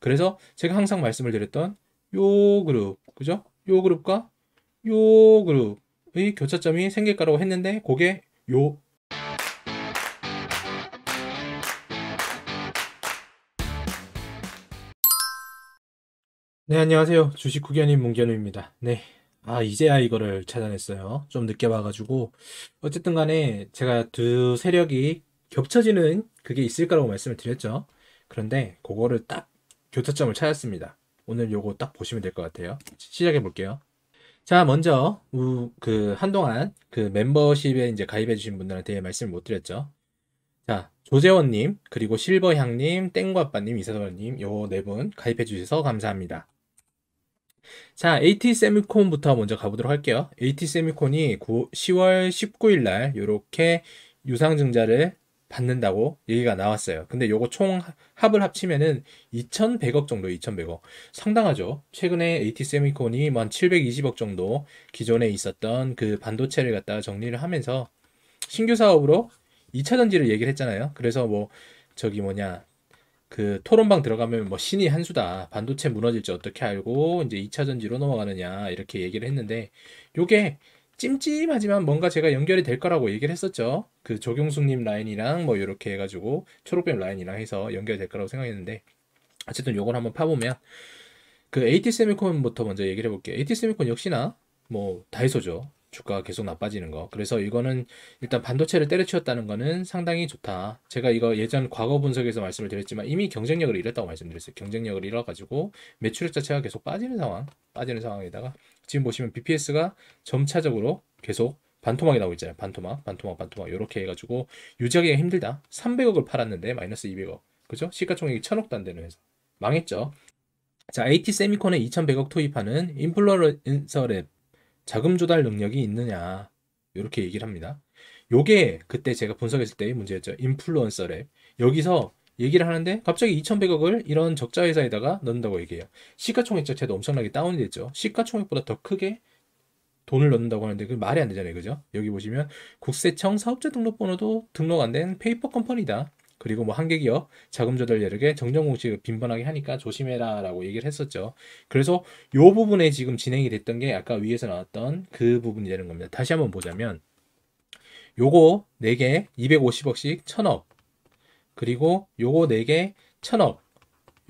그래서 제가 항상 말씀을 드렸던 요 그룹, 그죠? 요 그룹과 요 그룹의 교차점이 생길 거라고 했는데 그게 요 네, 안녕하세요. 주식 구견인 문견우입니다. 네. 아, 이제야 이거를 찾아냈어요. 좀 늦게 와가지고. 어쨌든 간에 제가 두 세력이 겹쳐지는 그게 있을 거라고 말씀을 드렸죠. 그런데 그거를 딱 교차점을 찾았습니다. 오늘 요거 딱 보시면 될 것 같아요. 시작해 볼게요. 자, 먼저 우, 그 한동안 그 멤버십에 이제 가입해 주신 분들한테 말씀을 못 드렸죠. 자, 조재원 님, 그리고 실버향 님, 땡과빠 님, 이사돌 님, 요 네 분 가입해 주셔서 감사합니다. 자, AT 세미콘부터 먼저 가보도록 할게요. AT 세미콘이 9, 10월 19일 날 요렇게 유상증자를 받는다고 얘기가 나왔어요. 근데 요거 총 합을 합치면은 2,100억 정도, 2,100억. 상당하죠. 최근에 AT 세미콘이 뭐 720억 정도 기존에 있었던 그 반도체를 갖다 가 정리를 하면서 신규 사업으로 2차 전지를 얘기를 했잖아요. 그래서 뭐 저기 뭐냐 그 토론방 들어가면 뭐 신이 한 수다. 반도체 무너질지 어떻게 알고 이제 2차 전지로 넘어가느냐 이렇게 얘기를 했는데 요게 찜찜하지만 뭔가 제가 연결이 될 거라고 얘기를 했었죠. 그 조경숙님 라인이랑 뭐 이렇게 해가지고 초록뱀 라인이랑 해서 연결이 될 거라고 생각했는데 어쨌든 요걸 한번 파보면 그 AT 세미콘부터 먼저 얘기를 해볼게요. AT 세미콘 역시나 뭐 다이소죠. 주가가 계속 나빠지는 거. 그래서 이거는 일단 반도체를 때려치웠다는 거는 상당히 좋다. 제가 이거 예전 과거 분석에서 말씀을 드렸지만 이미 경쟁력을 잃었다고 말씀드렸어요. 경쟁력을 잃어가지고 매출액 자체가 계속 빠지는 상황, 빠지는 상황에다가 지금 보시면 BPS가 점차적으로 계속 반토막이 나오고 있잖아요. 반토막, 반토막, 반토막 이렇게 해가지고 유지하기가 힘들다. 300억을 팔았는데 마이너스 200억. 그죠? 시가총액이 1 0 0 0억단안 되는 회사. 망했죠. 자, AT 세미콘에 2100억 투입하는 인플루언서랩 자금 조달 능력이 있느냐. 이렇게 얘기를 합니다. 요게 그때 제가 분석했을 때의 문제였죠. 인플루언서랩. 여기서 얘기를 하는데 갑자기 2,100억을 이런 적자 회사에다가 넣는다고 얘기해요. 시가총액 자체도 엄청나게 다운이 됐죠. 시가총액보다 더 크게 돈을 넣는다고 하는데 그 말이 안 되잖아요. 그죠? 여기 보시면 국세청 사업자 등록번호도 등록 안 된 페이퍼 컴퍼니다. 그리고 뭐 한계기업 자금 조달 여력에 정정 공식을 빈번하게 하니까 조심해라라고 얘기를 했었죠. 그래서 요 부분에 지금 진행이 됐던 게 아까 위에서 나왔던 그 부분이 되는 겁니다. 다시 한번 보자면 요거 4개 250억씩 1000억 그리고 요거 4개 천억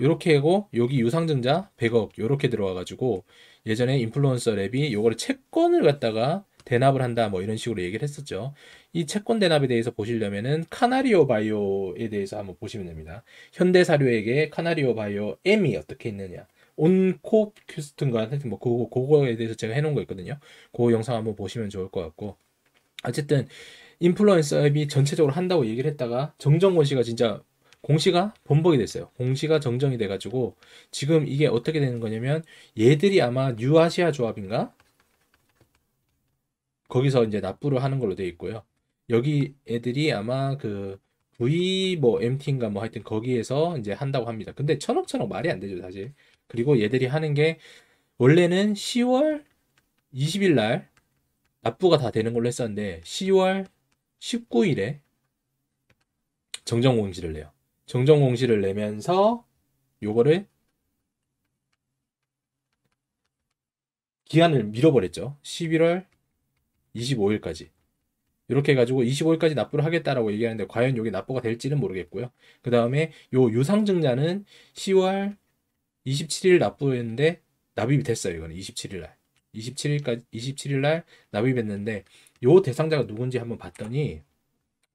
요렇게 하고 여기 유상증자 100억 요렇게 들어와가지고 예전에 인플루언서 랩이 요거를 채권을 갖다가 대납을 한다 뭐 이런 식으로 얘기를 했었죠. 이 채권 대납에 대해서 보시려면은 카나리오 바이오에 대해서 한번 보시면 됩니다. 현대사료에게 카나리오 바이오 M이 어떻게 있느냐. 온코 큐스튼과 하뭐 그거, 그거에 대해서 제가 해놓은 거 있거든요. 그 영상 한번 보시면 좋을 것 같고 어쨌든 인플루언서 앱이 전체적으로 한다고 얘기를 했다가 정정권 씨가 진짜 공시가 본복이 됐어요. 공시가 정정이 돼가지고 지금 이게 어떻게 되는 거냐면 얘들이 아마 뉴아시아 조합인가 거기서 이제 납부를 하는 걸로 돼 있고요. 여기 애들이 아마 그 V 뭐 MT인가 뭐 하여튼 거기에서 이제 한다고 합니다. 근데 천억천억 말이 안 되죠 사실. 그리고 얘들이 하는 게 원래는 10월 20일 날 납부가 다 되는 걸로 했었는데 10월 19일에 정정 공시를 내요. 정정 공시를 내면서 요거를 기한을 밀어버렸죠. 11월 25일까지. 이렇게 해가지고 25일까지 납부를 하겠다라고 얘기하는데 과연 이게 납부가 될지는 모르겠고요. 그 다음에 요 유상증자는 10월 27일 납부했는데 납입이 됐어요. 이거는 27일 날. 27일까지 27일 날 납입했는데 요 대상자가 누군지 한번 봤더니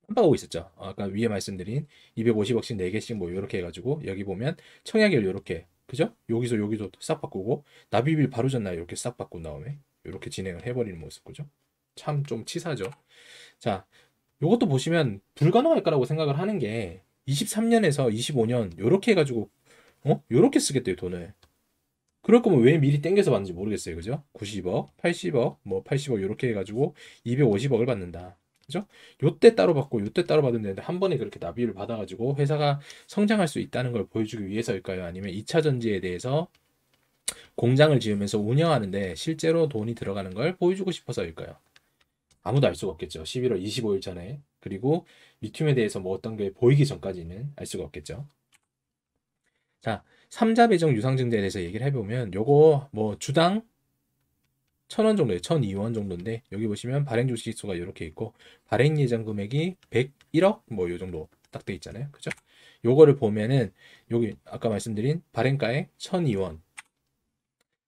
깜빡하고 있었죠. 어, 아까 위에 말씀드린 250억씩 4개씩 뭐 이렇게 해가지고 여기 보면 청약일 이렇게 그죠? 여기서 여기서 싹 바꾸고 납비일 바로 전날 이렇게 싹 바꾼 다음에 이렇게 진행을 해버리는 모습 그죠? 참 좀 치사죠. 자, 요것도 보시면 불가능할 거라고 생각을 하는 게 23년에서 25년 요렇게 해가지고 어? 요렇게 쓰겠대요 돈을. 그럴 거면 왜 미리 땡겨서 받는지 모르겠어요. 그죠? 90억, 80억, 뭐 80억 이렇게 해가지고 250억을 받는다. 그죠? 요때 따로 받고 요때 따로 받으면 되는데 한 번에 그렇게 납입을 받아가지고 회사가 성장할 수 있다는 걸 보여주기 위해서일까요? 아니면 2차 전지에 대해서 공장을 지으면서 운영하는데 실제로 돈이 들어가는 걸 보여주고 싶어서일까요? 아무도 알 수가 없겠죠. 11월 25일 전에 그리고 리튬에 대해서 뭐 어떤 게 보이기 전까지는 알 수가 없겠죠. 자, 3자 배정 유상증자에 대해서 얘기를 해보면 요거 뭐 주당 1천원 정도에 1천2원 정도인데 여기 보시면 발행 주식수가 이렇게 있고 발행 예정 금액이 1 0 1억뭐 요 정도 딱 돼 있잖아요. 그죠? 요거를 보면은 여기 아까 말씀드린 발행가액 천2원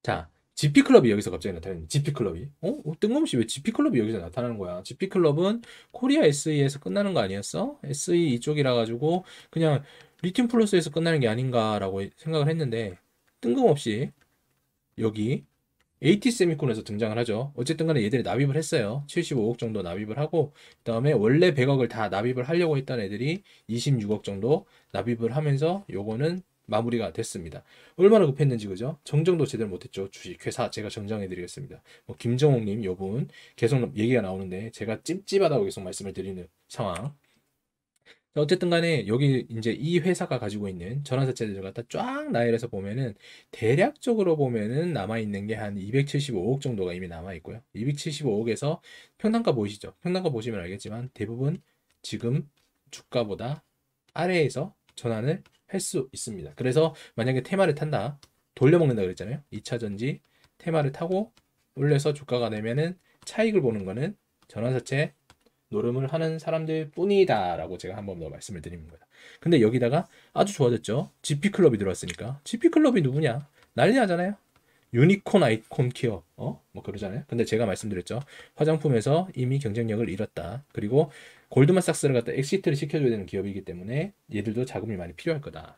자, GP클럽이 여기서 갑자기 나타나는 GP클럽이 어? 어? 뜬금없이 왜 GP클럽이 여기서 나타나는 거야 GP클럽은 코리아 SE에서 끝나는 거 아니었어? SE 이쪽이라 가지고 그냥 리튬 플러스에서 끝나는 게 아닌가라고 생각을 했는데 뜬금없이 여기 AT 세미콘에서 등장을 하죠. 어쨌든 간에 얘들이 납입을 했어요. 75억 정도 납입을 하고 그다음에 원래 100억을 다 납입을 하려고 했던 애들이 26억 정도 납입을 하면서 요거는 마무리가 됐습니다. 얼마나 급했는지 그죠? 정정도 제대로 못했죠. 주식 회사 제가 정정해드리겠습니다. 뭐김정욱님 요분 계속 얘기가 나오는데 제가 찝찝하다고 계속 말씀을 드리는 상황. 어쨌든 간에 여기 이제 이 회사가 가지고 있는 전환사채들 갖다 쫙 나열해서 보면은 대략적으로 보면은 남아있는 게 한 275억 정도가 이미 남아있고요. 275억에서 평당가 보이시죠? 평당가 보시면 알겠지만 대부분 지금 주가보다 아래에서 전환을 할 수 있습니다. 그래서 만약에 테마를 탄다, 돌려먹는다 그랬잖아요. 2차전지 테마를 타고 올려서 주가가 되면은 차익을 보는 거는 전환사채 노름을 하는 사람들 뿐이다라고 제가 한 번 더 말씀을 드리는 거예요. 근데 여기다가 아주 좋아졌죠. GP 클럽이 들어왔으니까 GP 클럽이 누구냐? 난리 나잖아요. 유니콘 아이콘 키어 어? 뭐 그러잖아요. 근데 제가 말씀드렸죠. 화장품에서 이미 경쟁력을 잃었다. 그리고 골드만삭스를 갖다 엑시트를 시켜줘야 되는 기업이기 때문에 얘들도 자금이 많이 필요할 거다.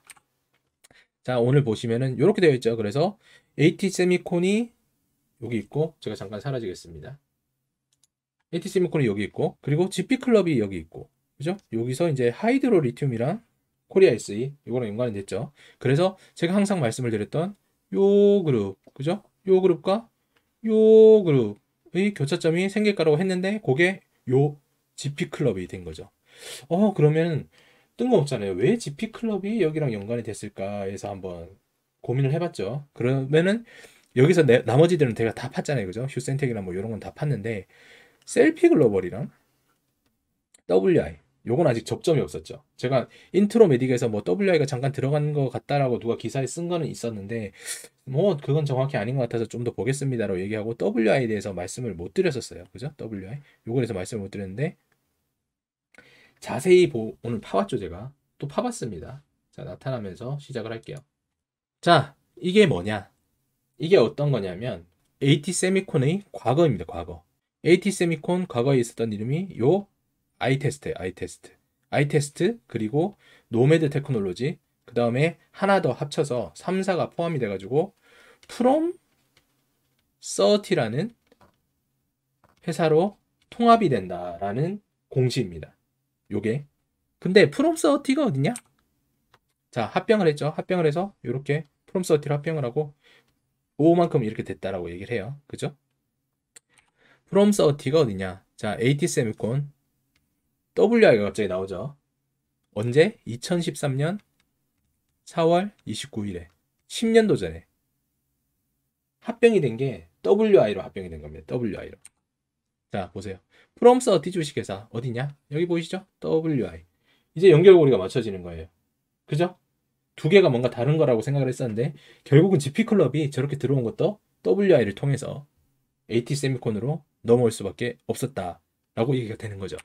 자 오늘 보시면은 이렇게 되어 있죠. 그래서 AT 세미콘이 여기 있고 제가 잠깐 사라지겠습니다. ATC 모콘이 여기 있고 그리고 GP 클럽이 여기 있고 그죠? 여기서 이제 하이드로 리튬이랑 코리아 SE 이거랑 연관이 됐죠. 그래서 제가 항상 말씀을 드렸던 요 그룹 그죠? 요 그룹과 요 그룹의 교차점이 생길 거라고 했는데 그게 요 GP 클럽이 된 거죠. 어 그러면 뜬금없잖아요. 왜 GP 클럽이 여기랑 연관이 됐을까 해서 한번 고민을 해봤죠. 그러면은 여기서 내, 나머지들은 제가 다 팠잖아요. 그죠? 휴센텍이나 뭐 이런 건 다 팠는데 셀피 글로벌이랑 WI 요건 아직 접점이 없었죠. 제가 인트로 메딕에서 뭐 WI가 잠깐 들어간 것 같다라고 누가 기사에 쓴 거는 있었는데 뭐 그건 정확히 아닌 것 같아서 좀 더 보겠습니다라고 얘기하고 WI에 대해서 말씀을 못 드렸었어요. 그죠? WI 요건에서 말씀을 못 드렸는데 자세히 보, 오늘 파봤죠 제가 또 파봤습니다. 자 나타나면서 시작을 할게요. 자 이게 뭐냐? 이게 어떤 거냐면 AT 세미콘의 과거입니다. 과거. AT 세미콘 과거에 있었던 이름이 요 아이테스트, 아이테스트, 아이테스트 그리고 노메드 테크놀로지 그 다음에 하나 더 합쳐서 3사가 포함이 돼가지고 프롬 서티라는 회사로 통합이 된다라는 공시입니다. 요게 근데 프롬 서티가 어디냐? 자 합병을 했죠. 합병을 해서 이렇게 프롬 서티로 합병을 하고 5만큼 이렇게 됐다라고 얘기를 해요. 그죠? from 30가 어디냐? 자, AT 세미콘 WI가 갑자기 나오죠. 언제? 2013년 4월 29일에 10년도 전에 합병이 된 게 WI로 합병이 된 겁니다. WI로. 자, 보세요. 프롬 서티 주식회사 어디냐? 여기 보이시죠? WI. 이제 연결고리가 맞춰지는 거예요. 그죠? 두 개가 뭔가 다른 거라고 생각을 했었는데 결국은 GP클럽이 저렇게 들어온 것도 WI를 통해서 AT 세미콘으로 넘어올 수밖에 없었다라고 얘기가 되는 거죠.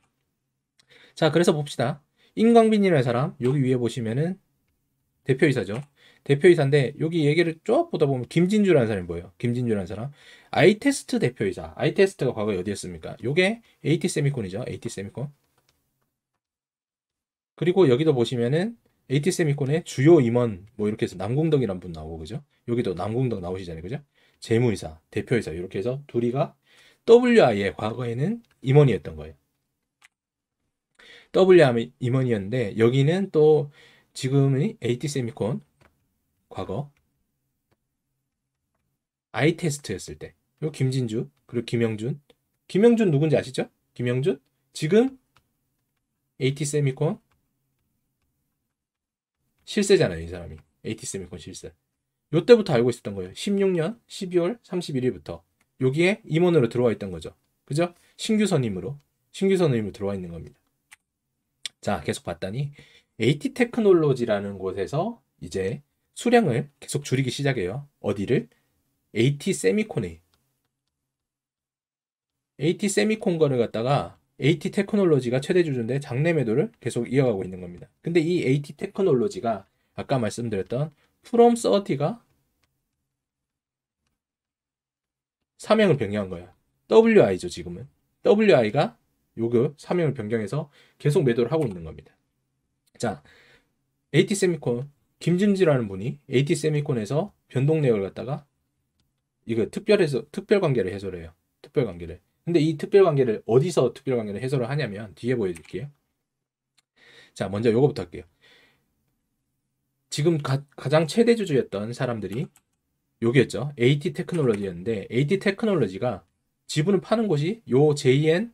자, 그래서 봅시다. 임광빈이라는 사람 여기 위에 보시면은 대표이사죠. 대표이사인데 여기 얘기를 쭉 보다 보면 김진주라는 사람이 뭐예요? 김진주라는 사람. 아이테스트 대표이사. 아이테스트가 과거에 어디였습니까? 요게 AT 세미콘이죠. AT 세미콘. 그리고 여기도 보시면은 AT 세미콘의 주요 임원 뭐 이렇게 해서 남궁덕이란 분 나오고 그죠? 여기도 남궁덕 나오시잖아요. 그죠? 재무이사, 대표이사 이렇게 해서 둘이가 WI의 과거에는 임원이었던 거예요. WI 임원이었는데 여기는 또 지금의 AT 세미콘 과거 아이 테스트 였을때 그리고 김진주 그리고 김영준 김영준 누군지 아시죠? 김영준 지금 AT 세미콘 실세잖아요, 이 사람이. AT 세미콘 실세. 요 때부터 알고 있었던 거예요. 16년 12월 31일부터 여기에 임원으로 들어와 있던 거죠. 그죠? 신규 선임으로 신규 선임으로 들어와 있는 겁니다. 자, 계속 봤더니 AT 테크놀로지라는 곳에서 이제 수량을 계속 줄이기 시작해요. 어디를? AT 세미콘에 AT 세미콘 거를 갖다가 AT 테크놀로지가 최대 주주인데 장내 매도를 계속 이어가고 있는 겁니다. 근데 이 AT 테크놀로지가 아까 말씀드렸던 프롬 서티가 사명을 변경한 거야. WI죠 지금은. WI가 요급 사명을 변경해서 계속 매도를 하고 있는 겁니다. 자, AT 세미콘 김진지라는 분이 AT 세미콘에서 변동 내역을 갖다가 이거 특별해서 특별 관계를 해소해요. 특별 관계를. 근데 이 특별관계를 어디서 특별관계를 해설을 하냐면 뒤에 보여드릴게요. 자, 먼저 요거부터 할게요. 지금 가, 장 최대 주주였던 사람들이 여기였죠. AT 테크놀로지였는데 AT 테크놀로지가 지분을 파는 곳이 요 JN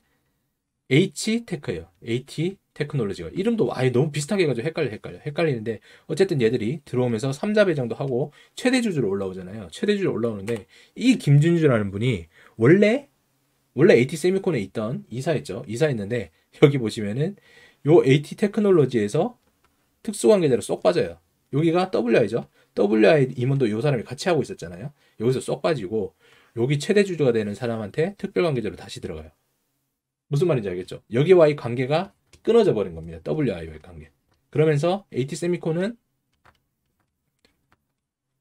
H 테크예요. AT 테크놀로지가 이름도 아예 너무 비슷하게 해가지고 헷갈려 헷갈려 헷갈리는데 어쨌든 얘들이 들어오면서 3자 배정도 하고 최대 주주로 올라오잖아요. 최대 주주로 올라오는데 이 김준주라는 분이 원래 원래 AT 세미콘에 있던 이사였죠. 이사했는데 여기 보시면은 요 AT 테크놀로지에서 특수 관계자로 쏙 빠져요. 여기가 WI죠. WI 임원도 요 사람이 같이 하고 있었잖아요. 여기서 쏙 빠지고 여기 최대 주주가 되는 사람한테 특별 관계자로 다시 들어가요. 무슨 말인지 알겠죠? 여기와의 관계가 끊어져 버린 겁니다. WI와의 관계. 그러면서 AT 세미콘은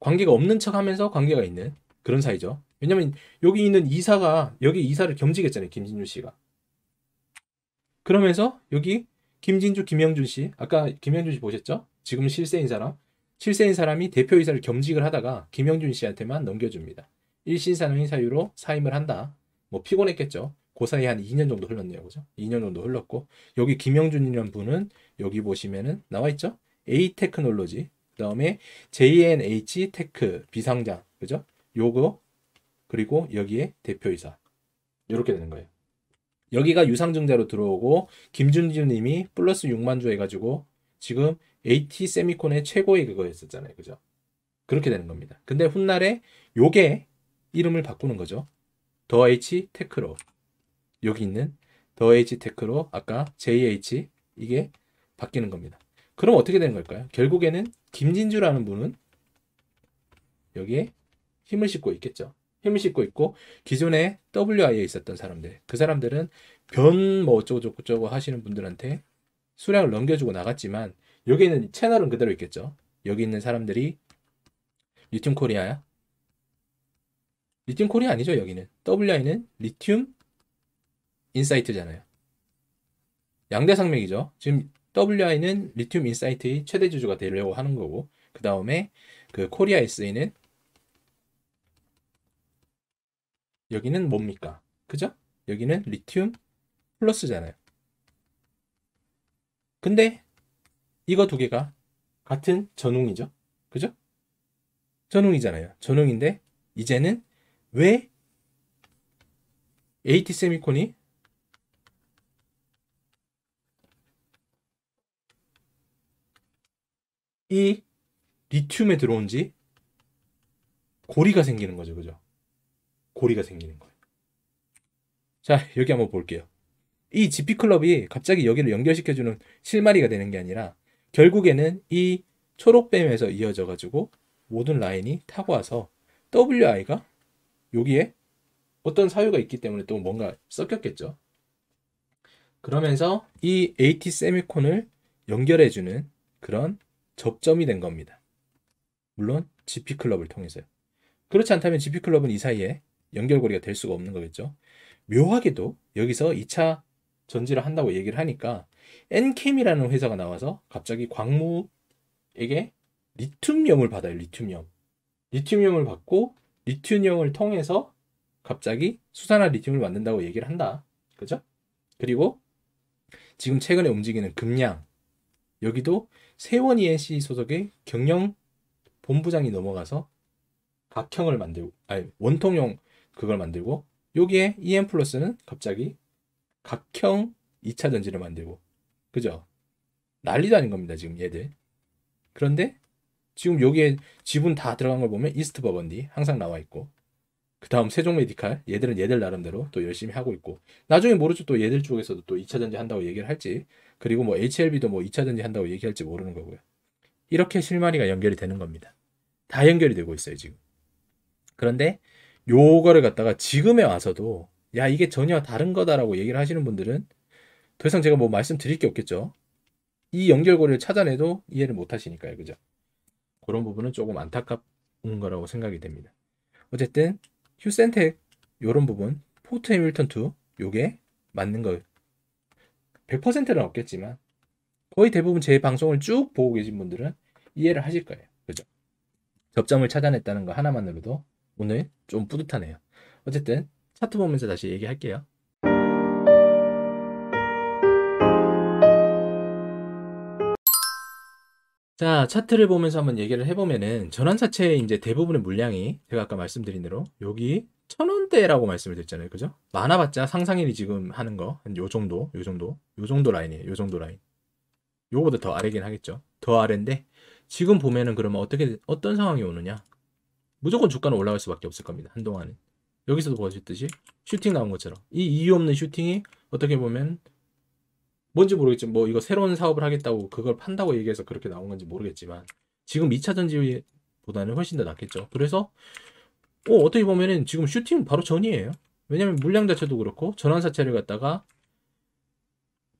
관계가 없는 척 하면서 관계가 있는 그런 사이죠. 왜냐면 여기 있는 이사가 여기 이사를 겸직했잖아요. 김진주 씨가. 그러면서 여기 김진주, 김영준 씨, 아까 김영준 씨 보셨죠? 지금 실세인 사람. 실세인 사람이 대표이사를 겸직을 하다가 김영준 씨한테만 넘겨줍니다. 1신사는 사유로 사임을 한다. 뭐 피곤했겠죠. 그 사이 한 2년 정도 흘렀네요. 그죠? 2년 정도 흘렀고 여기 김영준이라는 분은 여기 보시면은 나와 있죠? A 테크놀로지. 그다음에 JNH 테크 비상장. 그죠? 요거 그리고 여기에 대표이사 이렇게 되는 거예요. 여기가 유상증자로 들어오고 김준주님이 플러스 6만 주 해가지고 지금 AT 세미콘의 최고의 그거였었잖아요, 그죠? 그렇게 되는 겁니다. 근데 훗날에 요게 이름을 바꾸는 거죠. 더 H 테크로 여기 있는 더 H 테크로 아까 JH 이게 바뀌는 겁니다. 그럼 어떻게 되는 걸까요? 결국에는 김진주라는 분은 여기에 힘을 싣고 있겠죠. 힘을 싣고 있고 기존에 WI에 있었던 사람들 그 사람들은 변 뭐 어쩌고 저쩌고 하시는 분들한테 수량을 넘겨주고 나갔지만 여기 있는 채널은 그대로 있겠죠. 여기 있는 사람들이 리튬 코리아야? 리튬 코리아 아니죠 여기는. WI는 a 리튬 인사이트잖아요. 양대 상맥이죠. 지금 WI는 a 리튬 인사이트의 최대 주주가 되려고 하는 거고 그 다음에 그 코리아 SE는 여기는 뭡니까? 그죠? 여기는 리튬 플러스잖아요. 근데 이거 두 개가 같은 전웅이죠. 그죠? 전웅이잖아요. 전웅인데 이제는 왜 AT 세미콘이 이 리튬에 들어온지 고리가 생기는 거죠. 그죠? 고리가 생기는 거예요. 자, 여기 한번 볼게요. 이 GP 클럽이 갑자기 여기를 연결시켜주는 실마리가 되는 게 아니라 결국에는 이 초록뱀에서 이어져 가지고 모든 라인이 타고 와서 WI가 여기에 어떤 사유가 있기 때문에 또 뭔가 섞였겠죠. 그러면서 이 AT 세미콘을 연결해주는 그런 접점이 된 겁니다. 물론 GP 클럽을 통해서요. 그렇지 않다면 GP 클럽은 이 사이에 연결고리가 될 수가 없는 거겠죠. 묘하게도 여기서 2차 전지를 한다고 얘기를 하니까 엔캠이라는 회사가 나와서 갑자기 광무에게 리튬염을 받아요. 리튬염. 리튬염을 받고 리튬염을 통해서 갑자기 수산화 리튬을 만든다고 얘기를 한다. 그죠? 그리고 지금 최근에 움직이는 금량 여기도 세원 ENC 소속의 경영 본부장이 넘어가서 각형을 만들고 아니 원통형 그걸 만들고 여기에 EM 플러스는 갑자기 각형 2차 전지를 만들고 그죠? 난리도 아닌 겁니다 지금 얘들 그런데 지금 여기에 지분 다 들어간 걸 보면 이스트 버번디 항상 나와 있고 그 다음 세종 메디칼 얘들은 얘들 나름대로 또 열심히 하고 있고 나중에 모르죠 또 얘들 쪽에서도 또 2차 전지 한다고 얘기를 할지 그리고 뭐 HLB도 뭐 2차 전지 한다고 얘기할지 모르는 거고요 이렇게 실마리가 연결이 되는 겁니다 다 연결이 되고 있어요 지금 그런데 요거를 갖다가 지금에 와서도 야 이게 전혀 다른 거다라고 얘기를 하시는 분들은 더 이상 제가 뭐 말씀드릴 게 없겠죠. 이 연결고리를 찾아내도 이해를 못 하시니까요. 그죠? 그런 부분은 조금 안타까운 거라고 생각이 됩니다. 어쨌든 휴센텍 요런 부분 포트 해밀턴 2 요게 맞는 거 100%는 없겠지만 거의 대부분 제 방송을 쭉 보고 계신 분들은 이해를 하실 거예요. 그죠? 접점을 찾아냈다는 거 하나만으로도 오늘 좀 뿌듯하네요. 어쨌든 차트 보면서 다시 얘기할게요. 자, 차트를 보면서 한번 얘기를 해보면은 전환사채의 이제 대부분의 물량이 제가 아까 말씀드린 대로 여기 천원대라고 말씀을 드렸잖아요. 그죠? 많아봤자 상상일이 지금 하는 거 한 요 정도, 요 정도, 요 정도 라인이에요. 요 정도 라인. 요거보다 더 아래긴 하겠죠. 더 아래인데 지금 보면은 그러면 어떻게 어떤 상황이 오느냐? 무조건 주가는 올라갈 수밖에 없을 겁니다. 한동안은. 여기서도 보셨듯이 슈팅 나온 것처럼 이 이유 없는 슈팅이 어떻게 보면 뭔지 모르겠지만 뭐 이거 새로운 사업을 하겠다고 그걸 판다고 얘기해서 그렇게 나온 건지 모르겠지만 지금 2차 전지보다는 훨씬 더 낫겠죠. 그래서 어, 어떻게 보면은 지금 슈팅 바로 전이에요. 왜냐면 물량 자체도 그렇고 전환사채를 갖다가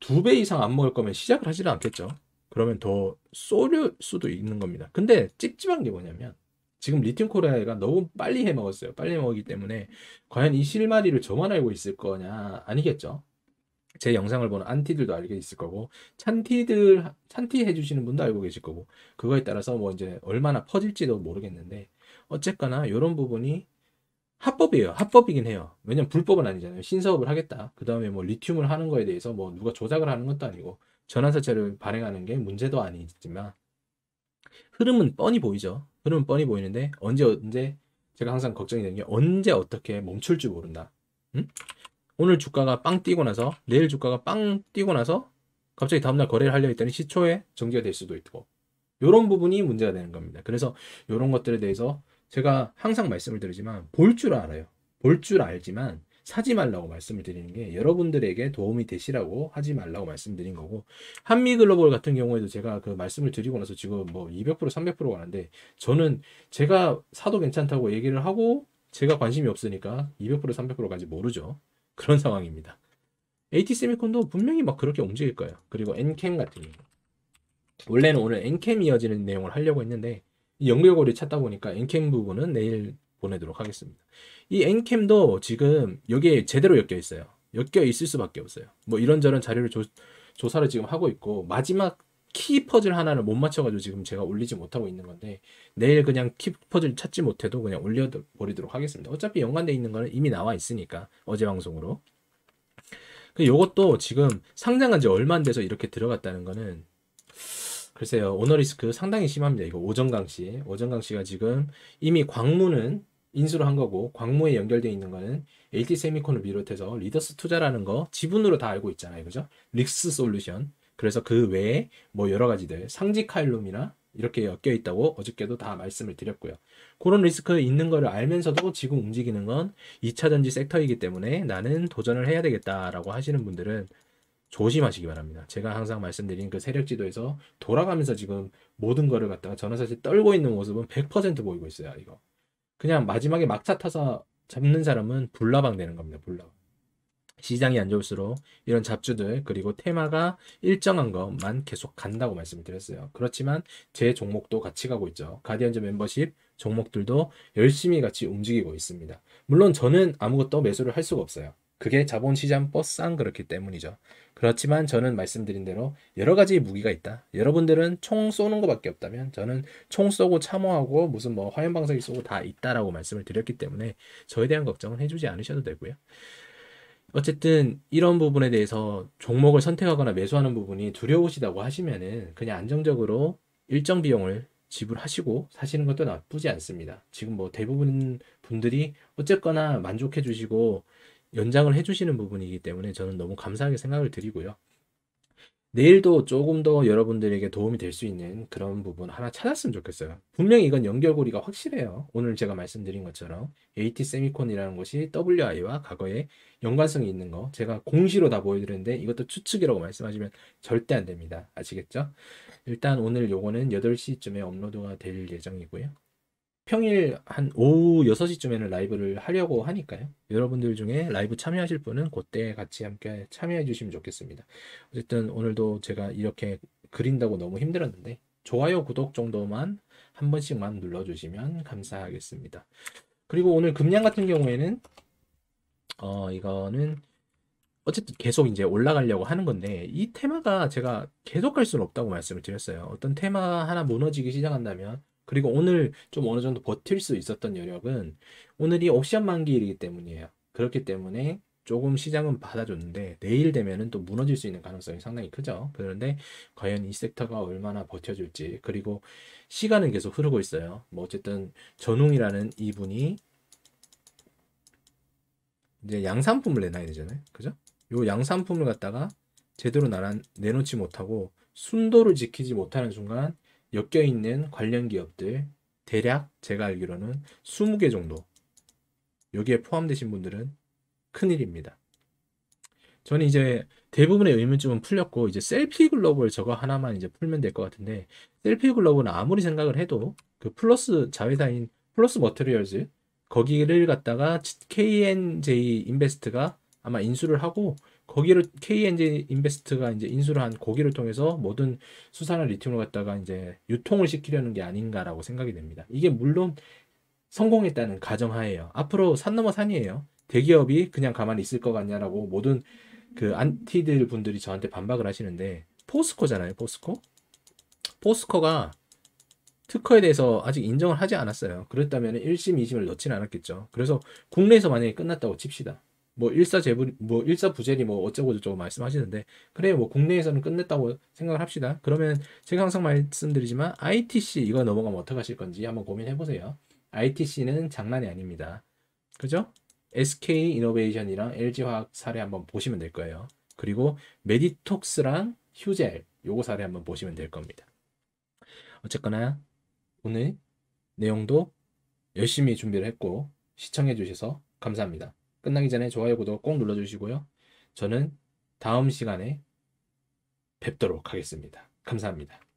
두 배 이상 안 먹을 거면 시작을 하지는 않겠죠. 그러면 더 쏠릴 수도 있는 겁니다. 근데 찝찝한 게 뭐냐면 지금 리튬 코리아가 너무 빨리 해먹었어요. 빨리 해 먹었기 때문에 과연 이 실마리를 저만 알고 있을 거냐 아니겠죠. 제 영상을 보는 안티들도 알게 있을 거고 찬티들 찬티 해주시는 분도 알고 계실 거고 그거에 따라서 뭐 이제 얼마나 퍼질지도 모르겠는데 어쨌거나 이런 부분이 합법이에요. 합법이긴 해요. 왜냐면 불법은 아니잖아요. 신사업을 하겠다. 그 다음에 뭐 리튬을 하는 거에 대해서 뭐 누가 조작을 하는 것도 아니고 전환사채를 발행하는 게 문제도 아니지만 흐름은 뻔히 보이죠. 흐름은 뻔히 보이는데 언제 언제 제가 항상 걱정이 되는 게 언제 어떻게 멈출지 모른다. 응? 오늘 주가가 빵 뛰고 나서 내일 주가가 빵 뛰고 나서 갑자기 다음날 거래를 하려 했더니 시초에 정지가 될 수도 있고 이런 부분이 문제가 되는 겁니다. 그래서 이런 것들에 대해서 제가 항상 말씀을 드리지만 볼 줄 알아요. 볼 줄 알지만 사지 말라고 말씀을 드리는 게 여러분들에게 도움이 되시라고 하지 말라고 말씀드린 거고 한미 글로벌 같은 경우에도 제가 그 말씀을 드리고 나서 지금 뭐 200% 300% 가는데 저는 제가 사도 괜찮다고 얘기를 하고 제가 관심이 없으니까 200% 300%까지 모르죠. 그런 상황입니다. AT 세미콘도 분명히 막 그렇게 움직일 거예요. 그리고 엔캠 같은 경우 원래는 오늘 엔캠 이어지는 내용을 하려고 했는데 연결고리 찾다 보니까 엔캠 부분은 내일 보내도록 하겠습니다. 이 엔캠도 지금 여기에 제대로 엮여 있어요. 엮여 있을 수밖에 없어요. 뭐 이런저런 자료를 조, 조사를 지금 하고 있고 마지막 키 퍼즐 하나를 못 맞춰가지고 지금 제가 올리지 못하고 있는 건데 내일 그냥 키 퍼즐 찾지 못해도 그냥 올려버리도록 하겠습니다. 어차피 연관되어 있는 거는 이미 나와 있으니까 어제 방송으로. 이것도 그 지금 상장한 지 얼마 안 돼서 이렇게 들어갔다는 거는 글쎄요 오너리스크 상당히 심합니다. 이거 오정강 씨, 오정강 씨가 지금 이미 광무는 인수를 한 거고 광무에 연결되어 있는 거는 LT 세미콘을 비롯해서 리더스 투자라는 거 지분으로 다 알고 있잖아요, 그죠? 릭스 솔루션. 그래서 그 외에 뭐 여러 가지들 상지 칼룸이나 이렇게 엮여 있다고 어저께도 다 말씀을 드렸고요. 그런 리스크 있는 거를 알면서도 지금 움직이는 건 2차 전지 섹터이기 때문에 나는 도전을 해야 되겠다라고 하시는 분들은 조심하시기 바랍니다. 제가 항상 말씀드린 그 세력 지도에서 돌아가면서 지금 모든 거를 갖다가 저는 사실 떨고 있는 모습은 100% 보이고 있어요, 이거. 그냥 마지막에 막차 타서 잡는 사람은 불나방 되는 겁니다, 불나방. 시장이 안 좋을수록 이런 잡주들 그리고 테마가 일정한 것만 계속 간다고 말씀을 드렸어요. 그렇지만 제 종목도 같이 가고 있죠. 가디언즈 멤버십 종목들도 열심히 같이 움직이고 있습니다. 물론 저는 아무것도 매수를 할 수가 없어요. 그게 자본시장 버스안 그렇기 때문이죠. 그렇지만 저는 말씀드린 대로 여러 가지 무기가 있다. 여러분들은 총 쏘는 것밖에 없다면 저는 총 쏘고 참호하고 무슨 뭐 화염 방사기 쏘고 다 있다라고 말씀을 드렸기 때문에 저에 대한 걱정은 해주지 않으셔도 되고요. 어쨌든 이런 부분에 대해서 종목을 선택하거나 매수하는 부분이 두려우시다고 하시면은 그냥 안정적으로 일정 비용을 지불하시고 사시는 것도 나쁘지 않습니다. 지금 뭐 대부분 분들이 어쨌거나 만족해 주시고 연장을 해주시는 부분이기 때문에 저는 너무 감사하게 생각을 드리고요. 내일도 조금 더 여러분들에게 도움이 될 수 있는 그런 부분 하나 찾았으면 좋겠어요. 분명히 이건 연결고리가 확실해요. 오늘 제가 말씀드린 것처럼 AT 세미콘이라는 것이 WI와 과거에 연관성이 있는 거 제가 공시로 다 보여드렸는데 이것도 추측이라고 말씀하시면 절대 안 됩니다. 아시겠죠? 일단 오늘 요거는 8시쯤에 업로드가 될 예정이고요. 평일 한 오후 6시쯤에는 라이브를 하려고 하니까요. 여러분들 중에 라이브 참여하실 분은 그때 같이 함께 참여해 주시면 좋겠습니다. 어쨌든 오늘도 제가 이렇게 그린다고 너무 힘들었는데 좋아요, 구독 정도만 한 번씩만 눌러주시면 감사하겠습니다. 그리고 오늘 금량 같은 경우에는 어 이거는 어쨌든 계속 이제 올라가려고 하는 건데 이 테마가 제가 계속 갈 수는 없다고 말씀을 드렸어요. 어떤 테마 하나 무너지기 시작한다면 그리고 오늘 좀 어느 정도 버틸 수 있었던 여력은 오늘이 옵션 만기일이기 때문이에요. 그렇기 때문에 조금 시장은 받아줬는데 내일 되면은 또 무너질 수 있는 가능성이 상당히 크죠. 그런데 과연 이 섹터가 얼마나 버텨줄지 그리고 시간은 계속 흐르고 있어요. 뭐 어쨌든 전웅이라는 이분이 이제 양산품을 내놔야 되잖아요. 그죠? 요 양산품을 갖다가 제대로 나란 내놓지 못하고 순도를 지키지 못하는 순간 엮여 있는 관련 기업들 대략 제가 알기로는 20개 정도 여기에 포함되신 분들은 큰일입니다. 저는 이제 대부분의 의문점은 풀렸고 이제 셀피 글로벌 저거 하나만 이제 풀면 될 것 같은데 셀피 글로벌은 아무리 생각을 해도 그 플러스 자회사인 플러스 머트리얼즈 거기를 갖다가 KNJ 인베스트가 아마 인수를 하고 거기를 KNG 인베스트가 이제 인수를 한 거기를 통해서 모든 수산화 리튬을 갖다가 이제 유통을 시키려는 게 아닌가라고 생각이 됩니다. 이게 물론 성공했다는 가정하에요. 앞으로 산 넘어 산이에요. 대기업이 그냥 가만히 있을 것 같냐라고 모든 그 안티들 분들이 저한테 반박을 하시는데 포스코잖아요, 포스코. 포스코가 특허에 대해서 아직 인정을 하지 않았어요. 그랬다면 1심, 2심을 넣지는 않았겠죠. 그래서 국내에서 만약에 끝났다고 칩시다. 뭐 일사제분 뭐 일사부재니 뭐 어쩌고 저쩌고 말씀하시는데 그래 뭐 국내에서는 끝냈다고 생각을 합시다. 그러면 제가 항상 말씀드리지만 ITC 이거 넘어가면 어떡 하실 건지 한번 고민해 보세요. ITC는 장난이 아닙니다. 그죠? SK 이노베이션이랑 LG 화학 사례 한번 보시면 될 거예요. 그리고 메디톡스랑 휴젤 요거 사례 한번 보시면 될 겁니다. 어쨌거나 오늘 내용도 열심히 준비를 했고 시청해 주셔서 감사합니다. 끝나기 전에 좋아요, 구독 꼭 눌러주시고요. 저는 다음 시간에 뵙도록 하겠습니다. 감사합니다.